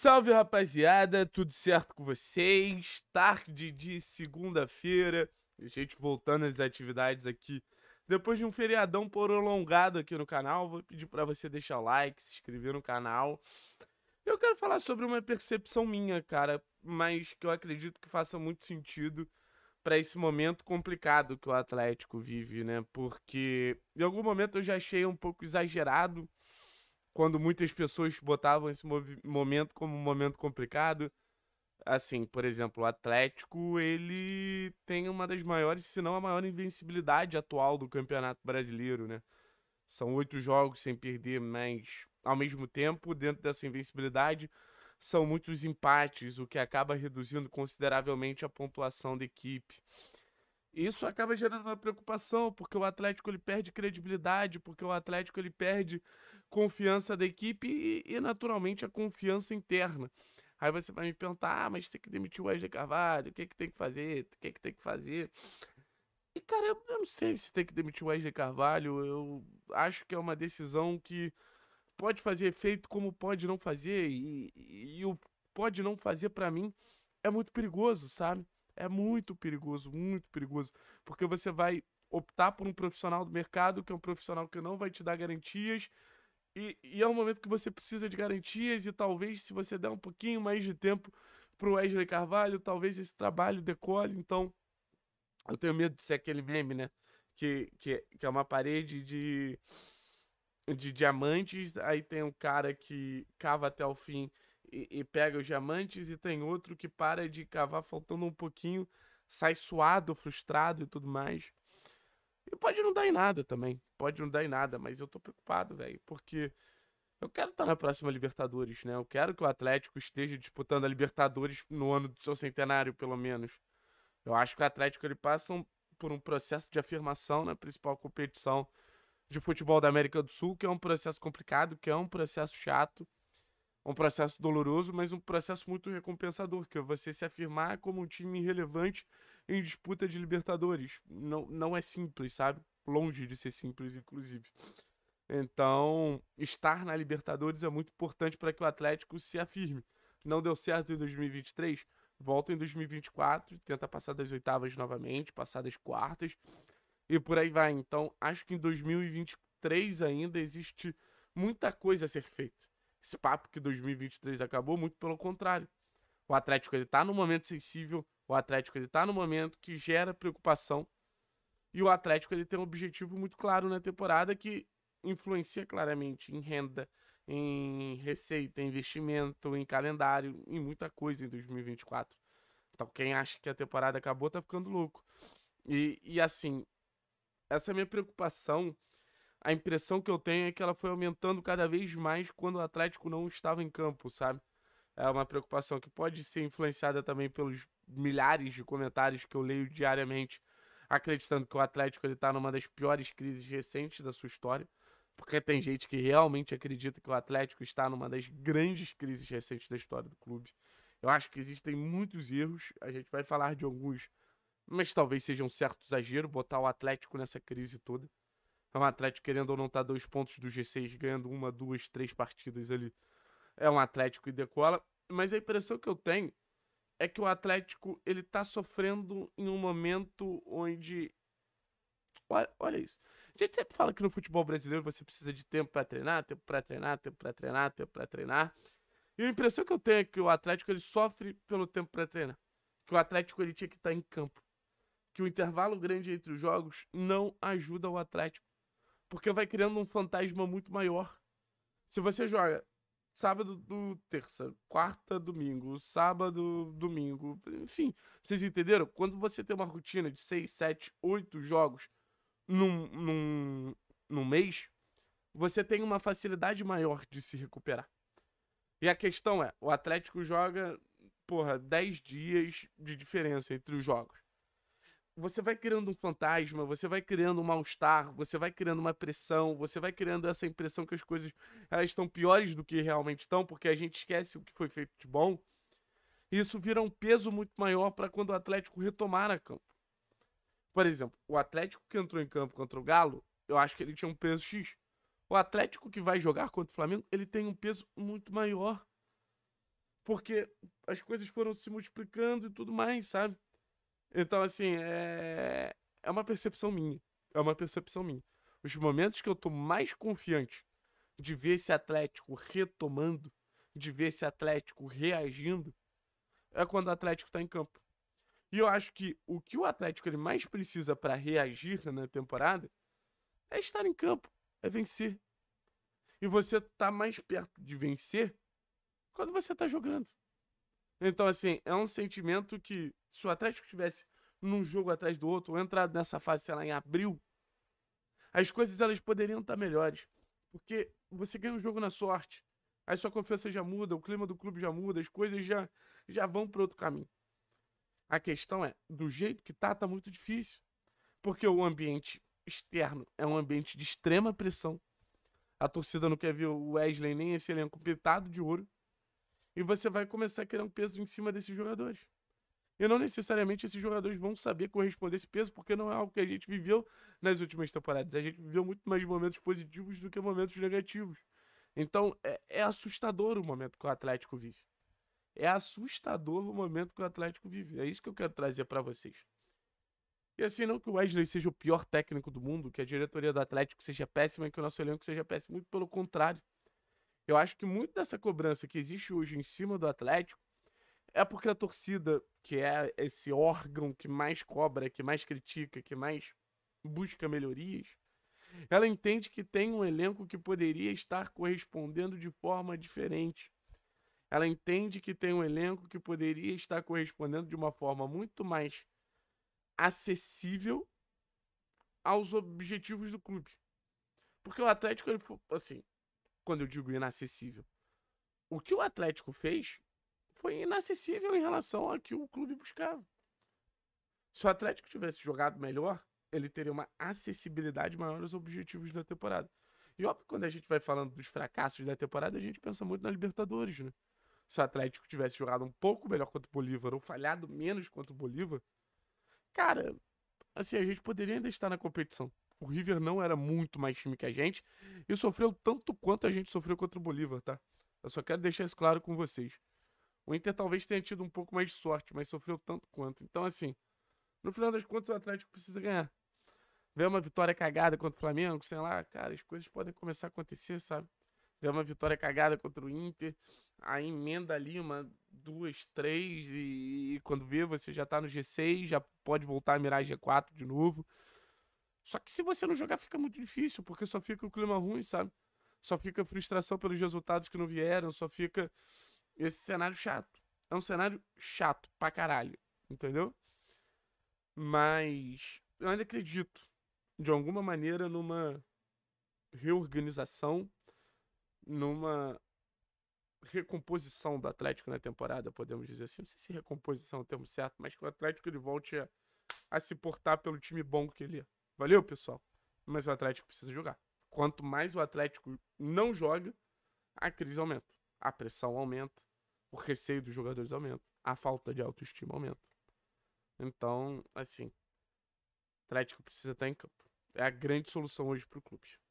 Salve rapaziada, tudo certo com vocês? Tarde de segunda-feira, a gente voltando às atividades aqui. Depois de um feriadão prolongado aqui no canal, vou pedir para você deixar o like, se inscrever no canal. Eu quero falar sobre uma percepção minha, cara, mas que eu acredito que faça muito sentido para esse momento complicado que o Atlético vive, né? Porque em algum momento eu já achei um pouco exagerado quando muitas pessoas botavam esse momento como um momento complicado. Assim, por exemplo, o Atlético, ele tem uma das maiores, se não a maior invencibilidade atual do Campeonato Brasileiro, né? São oito jogos sem perder, mas ao mesmo tempo, dentro dessa invencibilidade, são muitos empates, o que acaba reduzindo consideravelmente a pontuação da equipe. Isso acaba gerando uma preocupação, porque o Atlético ele perde credibilidade, porque o Atlético ele perde confiança da equipe e, e naturalmente, a confiança interna. Aí você vai me perguntar, ah, mas tem que demitir o Wesley Carvalho, o que, é que tem que fazer, o que, é que tem que fazer. E, cara, eu, eu não sei se tem que demitir o Wesley Carvalho, eu acho que é uma decisão que pode fazer efeito como pode não fazer, e, e, e o pode não fazer para mim é muito perigoso, sabe? É muito perigoso, muito perigoso, porque você vai optar por um profissional do mercado que é um profissional que não vai te dar garantias, e, e, é um momento que você precisa de garantias e talvez se você der um pouquinho mais de tempo para o Wesley Carvalho, talvez esse trabalho decole. Então, eu tenho medo de ser aquele meme, né? Que, que, que é uma parede de, de diamantes, aí tem um cara que cava até o fim e, e pega os diamantes, e tem outro que para de cavar faltando um pouquinho, sai suado, frustrado e tudo mais. E pode não dar em nada também. Pode não dar em nada, mas eu tô preocupado, velho. Porque eu quero estar tá na próxima Libertadores, né? Eu quero que o Atlético esteja disputando a Libertadores no ano do seu centenário, pelo menos. Eu acho que o Atlético ele passa um, por um processo de afirmação na principal competição de futebol da América do Sul, que é um processo complicado, que é um processo chato, um processo doloroso, mas um processo muito recompensador, que é você se afirmar como um time relevante em disputa de Libertadores. Não, não é simples, sabe? Longe de ser simples, inclusive. Então, estar na Libertadores é muito importante para que o Atlético se afirme. Não deu certo em 2023, volta em 2024, tenta passar das oitavas novamente, passar das quartas e por aí vai. Então, acho que em 2023 ainda existe muita coisa a ser feita. Esse papo que 2023 acabou, muito pelo contrário. O Atlético ele tá num momento sensível, o Atlético ele tá no momento que gera preocupação e o Atlético ele tem um objetivo muito claro na temporada que influencia claramente em renda, em receita, em investimento, em calendário, em muita coisa em 2024. Então quem acha que a temporada acabou tá ficando louco. E, e assim, essa minha preocupação, a impressão que eu tenho é que ela foi aumentando cada vez mais quando o Atlético não estava em campo, sabe? é uma preocupação que pode ser influenciada também pelos milhares de comentários que eu leio diariamente, acreditando que o Atlético está numa das piores crises recentes da sua história. Porque tem gente que realmente acredita que o Atlético está numa das grandes crises recentes da história do clube. Eu acho que existem muitos erros, a gente vai falar de alguns, mas talvez seja um certo exagero botar o Atlético nessa crise toda. É um Atlético querendo ou não estar tá dois pontos do G6, ganhando uma, duas, três partidas ali é um Atlético e decola, mas a impressão que eu tenho é que o Atlético ele tá sofrendo em um momento onde olha, olha isso. A gente sempre fala que no futebol brasileiro você precisa de tempo para treinar, tempo para treinar, tempo para treinar, tempo para treinar. E a impressão que eu tenho é que o Atlético ele sofre pelo tempo para treinar. Que o Atlético ele tinha que estar tá em campo. Que o intervalo grande entre os jogos não ajuda o Atlético. Porque vai criando um fantasma muito maior. Se você joga sábado, do terça, quarta, domingo, sábado, domingo, enfim. Vocês entenderam? Quando você tem uma rotina de 6, 7, 8 jogos num, num, num mês, você tem uma facilidade maior de se recuperar. E a questão é, o Atlético joga, porra, 10 dias de diferença entre os jogos você vai criando um fantasma, você vai criando um mal-estar, você vai criando uma pressão, você vai criando essa impressão que as coisas elas estão piores do que realmente estão, porque a gente esquece o que foi feito de bom. E isso vira um peso muito maior para quando o Atlético retomar a campo. Por exemplo, o Atlético que entrou em campo contra o Galo, eu acho que ele tinha um peso X. O Atlético que vai jogar contra o Flamengo, ele tem um peso muito maior. Porque as coisas foram se multiplicando e tudo mais, sabe? Então, assim, é... é uma percepção minha. É uma percepção minha. Os momentos que eu tô mais confiante de ver esse Atlético retomando, de ver esse Atlético reagindo, é quando o Atlético tá em campo. E eu acho que o que o Atlético ele mais precisa para reagir na temporada é estar em campo, é vencer. E você tá mais perto de vencer quando você tá jogando. Então, assim, é um sentimento que se o Atlético tivesse num jogo atrás do outro, ou entrado nessa fase, sei lá, em abril, as coisas elas poderiam estar tá melhores. Porque você ganha um jogo na sorte. Aí sua confiança já muda, o clima do clube já muda, as coisas já, já vão para outro caminho. A questão é, do jeito que tá, tá muito difícil. Porque o ambiente externo é um ambiente de extrema pressão. A torcida não quer ver o Wesley nem esse elenco pintado de ouro. E você vai começar a criar um peso em cima desses jogadores. E não necessariamente esses jogadores vão saber corresponder esse peso, porque não é algo que a gente viveu nas últimas temporadas. A gente viveu muito mais momentos positivos do que momentos negativos. Então é, é assustador o momento que o Atlético vive. É assustador o momento que o Atlético vive. É isso que eu quero trazer para vocês. E assim, não que o Wesley seja o pior técnico do mundo, que a diretoria do Atlético seja péssima e que o nosso elenco seja péssimo. Muito pelo contrário. Eu acho que muito dessa cobrança que existe hoje em cima do Atlético é porque a torcida, que é esse órgão que mais cobra, que mais critica, que mais busca melhorias, ela entende que tem um elenco que poderia estar correspondendo de forma diferente. Ela entende que tem um elenco que poderia estar correspondendo de uma forma muito mais acessível aos objetivos do clube. Porque o Atlético, ele, assim, quando eu digo inacessível. O que o Atlético fez foi inacessível em relação ao que o clube buscava. Se o Atlético tivesse jogado melhor, ele teria uma acessibilidade maior aos objetivos da temporada. E óbvio, quando a gente vai falando dos fracassos da temporada, a gente pensa muito na Libertadores, né? Se o Atlético tivesse jogado um pouco melhor contra o Bolívar ou falhado menos contra o Bolívar, cara, assim, a gente poderia ainda estar na competição. O River não era muito mais time que a gente e sofreu tanto quanto a gente sofreu contra o Bolívar, tá? Eu só quero deixar isso claro com vocês. O Inter talvez tenha tido um pouco mais de sorte, mas sofreu tanto quanto. Então, assim, no final das contas, o Atlético precisa ganhar. Vê uma vitória cagada contra o Flamengo, sei lá, cara, as coisas podem começar a acontecer, sabe? Vê uma vitória cagada contra o Inter, a emenda ali uma, duas, três, e, e quando vê, você já tá no G6, já pode voltar a mirar G4 de novo. Só que se você não jogar, fica muito difícil, porque só fica o clima ruim, sabe? Só fica frustração pelos resultados que não vieram, só fica esse cenário chato. É um cenário chato pra caralho, entendeu? Mas eu ainda acredito, de alguma maneira, numa reorganização, numa recomposição do Atlético na temporada, podemos dizer assim. Não sei se recomposição é o termo certo, mas que o Atlético ele volte a, a se portar pelo time bom que ele é. Valeu, pessoal. Mas o Atlético precisa jogar. Quanto mais o Atlético não joga, a crise aumenta. A pressão aumenta. O receio dos jogadores aumenta. A falta de autoestima aumenta. Então, assim, o Atlético precisa estar em campo. É a grande solução hoje para o clube.